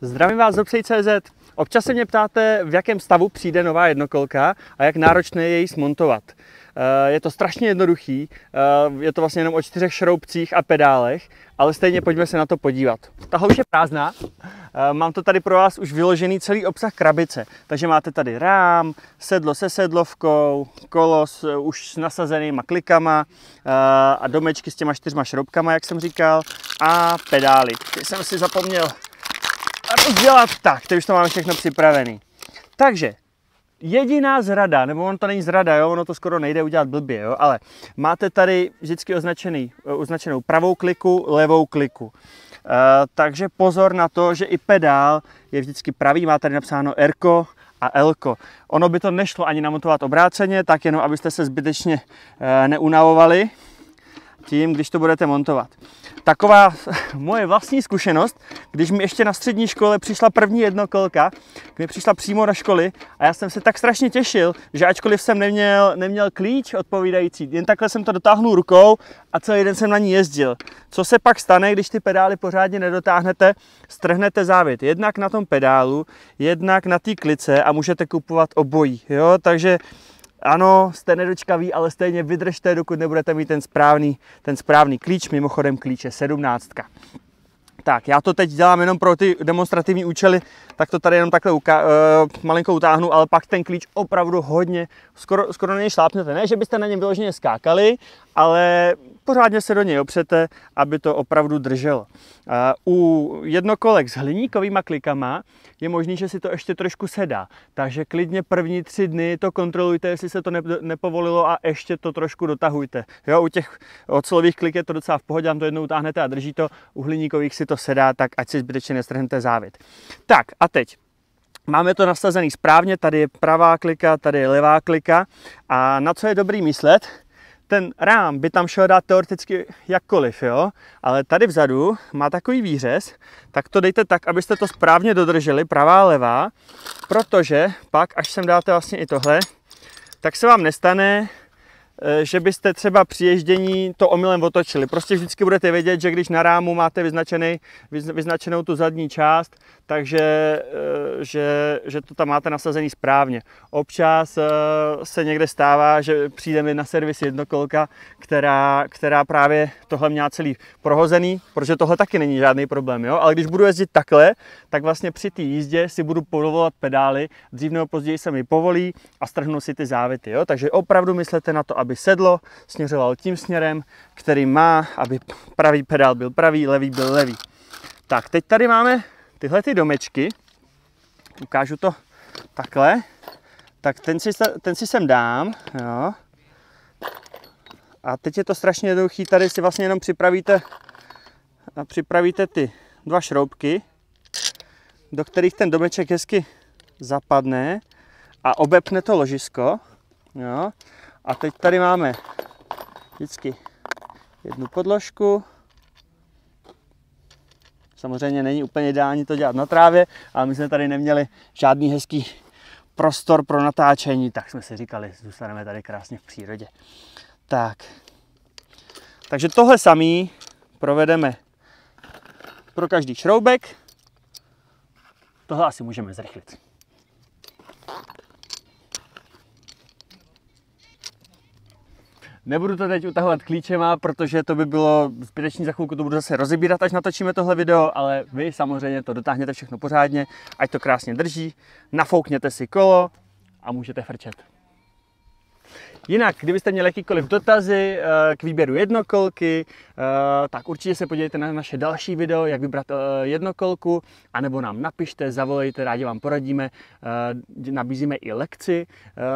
Zdravím vás z Obsej.cz. Občas se mě ptáte, v jakém stavu přijde nová jednokolka a jak náročné je ji smontovat. Eh, je to strašně jednoduchý, eh, je to vlastně jenom o čtyřech šroubcích a pedálech, ale stejně pojďme se na to podívat. Tahle už je prázdná, eh, mám to tady pro vás už vyložený celý obsah krabice, takže máte tady rám, sedlo se sedlovkou, kolo s, už s nasazenýma klikama a domečky s těma čtyřma šroubkama, jak jsem říkal, a pedály. Ty jsem si zapomněl a to dělat tak. Teď už to máme všechno připravený. Takže jediná zrada, nebo on to není zrada, jo, ono to skoro nejde udělat blbě, jo, ale máte tady vždycky označený, eh, označenou pravou kliku, levou kliku. Uh, takže pozor na to, že i pedál je vždycky pravý, má tady napsáno R a L. -ko. Ono by to nešlo ani namontovat obráceně, tak jenom abyste se zbytečně uh, neunavovali tím, když to budete montovat. Taková moje vlastní zkušenost, když mi ještě na střední škole přišla první jednokolka, kdy přišla přímo do školy a já jsem se tak strašně těšil, že ačkoliv jsem neměl, neměl klíč odpovídající, jen takhle jsem to dotáhnul rukou a celý den jsem na ní jezdil. Co se pak stane, když ty pedály pořádně nedotáhnete, strhnete závit jednak na tom pedálu, jednak na té klice a můžete kupovat obojí. Jo? Takže ano, jste nedočkaví, ale stejně vydržte, dokud nebudete mít ten správný, ten správný klíč, mimochodem klíče 17. Tak, já to teď dělám jenom pro ty demonstrativní účely, tak to tady jenom takhle uka- uh, eh, malinko utáhnu, ale pak ten klíč opravdu hodně, skoro, skoro na něj šlápnete. Ne, že byste na něm vyloženě skákali, ale pořádně se do něj opřete, aby to opravdu drželo. U jednokolek s hliníkovými klikama je možný, že si to ještě trošku sedá. Takže klidně první tři dny to kontrolujte, jestli se to nepovolilo a ještě to trošku dotahujte. Jo, u těch ocelových klik je to docela v pohodě, tam to jednou utáhnete a drží to. U hliníkových si to sedá, tak ať si zbytečně nestrhnete závit. Tak a teď. Máme to nastavený správně, tady je pravá klika, tady je levá klika. A na co je dobrý myslet? ten rám by tam šel dát teoreticky jakkoliv, jo? ale tady vzadu má takový výřez, tak to dejte tak, abyste to správně dodrželi, pravá, levá, protože pak, až sem dáte vlastně i tohle, tak se vám nestane, Eh, že byste třeba při ježdění to omylem otočili. Prostě vždycky budete vědět, že když na rámu máte vyznačený, vyznačenou tu zadní část, takže eh, že, že to tam máte nasazený správně. Občas eh, se někde stává, že přijde mi na servis jednokolka, která, která právě tohle měla celý prohozený, protože tohle taky není žádný problém. Jo? Ale když budu jezdit takhle, tak vlastně při té jízdě si budu povolovat pedály, dřív nebo později se mi povolí a strhnu si ty závity. Jo? Takže opravdu myslete na to, aby aby sedlo směřoval tím směrem, který má, aby pravý pedál byl pravý, levý byl levý. Tak, teď tady máme tyhle ty domečky. Ukážu to takhle. Tak ten si, ten si sem dám. Jo. A teď je to strašně jednoduchý. Tady si vlastně jenom připravíte, připravíte ty dva šroubky, do kterých ten domeček hezky zapadne a obepne to ložisko. Jo. A teď tady máme vždycky jednu podložku. Samozřejmě není úplně ideální to dělat na trávě, ale my jsme tady neměli žádný hezký prostor pro natáčení, tak jsme si říkali, zůstaneme tady krásně v přírodě. Tak, takže tohle samý provedeme pro každý šroubek. Tohle asi můžeme zrychlit. Nebudu to teď utahovat klíčema, protože to by bylo zbytečný, za chvilku to budu zase rozebírat, až natočíme tohle video, ale vy samozřejmě to dotáhněte všechno pořádně, ať to krásně drží, nafoukněte si kolo a můžete frčet. Jinak, kdybyste měli jakýkoliv dotazy eh, k výběru jednokolky, eh, tak určitě se podívejte na naše další video, jak vybrat eh, jednokolku, anebo nám napište, zavolejte, rádi vám poradíme. Nabízíme i lekci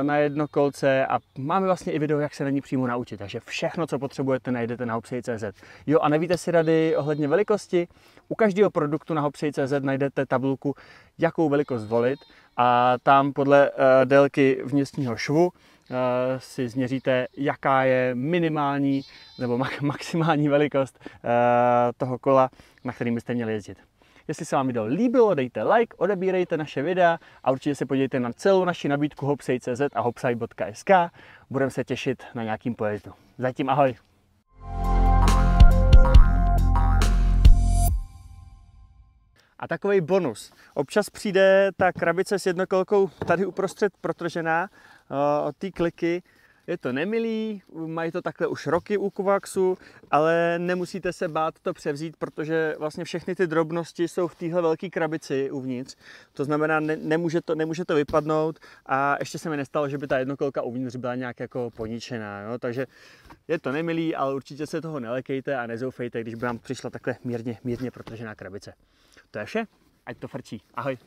na jednokolce a máme vlastně i video, jak se na ní přímo naučit. Takže všechno, co potřebujete, najdete na hopsej.cz. Jo a nevíte si rady ohledně velikosti? U každého produktu na hopsej.cz najdete tabulku, jakou velikost volit a tam podle délky vnitřního švu Eh, si změříte, jaká je minimální nebo maximální velikost eh, toho kola, na kterým byste měli jezdit. Jestli se vám video líbilo, dejte like, odebírejte naše videa a určitě se podívejte na celou naši nabídku hopsej.cz a hopsaj.sk. Budeme se těšit na nějakým pojezdu. Zatím ahoj! takový bonus. Občas přijde ta krabice s jednokolkou tady uprostřed protržená eh, od té kliky, je to nemilý, mají to takhle už roky u Kovaxu, ale nemusíte se bát to převzít, protože vlastně všechny ty drobnosti jsou v téhle velké krabici uvnitř. To znamená, ne, nemůže, to, nemůže to vypadnout a ještě se mi nestalo, že by ta jednokolka uvnitř byla nějak jako poničená. Jo? Takže je to nemilý, ale určitě se toho nelekejte a nezoufejte, když by vám přišla takhle mírně, mírně protažená krabice. To je vše, ať to frčí. Ahoj.